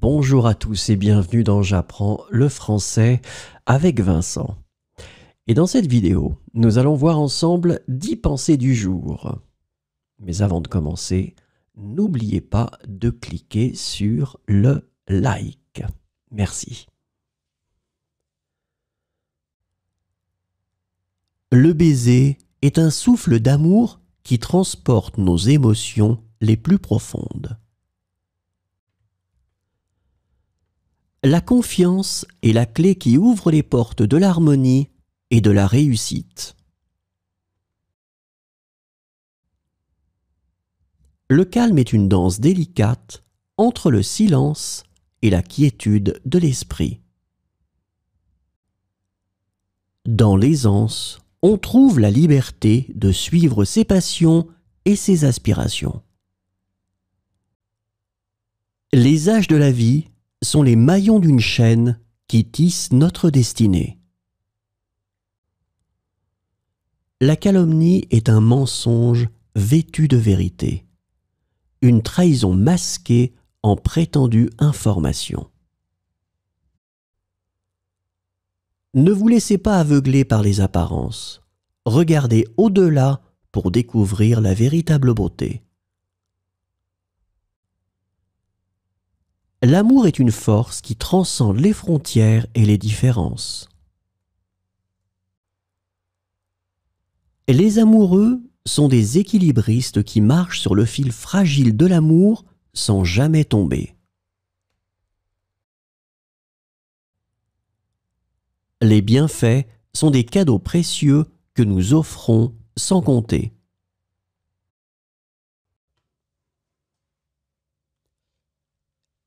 Bonjour à tous et bienvenue dans J'apprends le français avec Vincent. Et dans cette vidéo, nous allons voir ensemble 10 pensées du jour. Mais avant de commencer, n'oubliez pas de cliquer sur le like. Merci. Le baiser est un souffle d'amour qui transporte nos émotions les plus profondes. La confiance est la clé qui ouvre les portes de l'harmonie et de la réussite. Le calme est une danse délicate entre le silence et la quiétude de l'esprit. Dans l'aisance, on trouve la liberté de suivre ses passions et ses aspirations. Les âges de la vie sont les maillons d'une chaîne qui tissent notre destinée. La calomnie est un mensonge vêtu de vérité, une trahison masquée en prétendue information. Ne vous laissez pas aveugler par les apparences, regardez au-delà pour découvrir la véritable beauté. l'amour est une force qui transcende les frontières et les différences. Les amoureux sont des équilibristes qui marchent sur le fil fragile de l'amour sans jamais tomber. Les bienfaits sont des cadeaux précieux que nous offrons sans compter.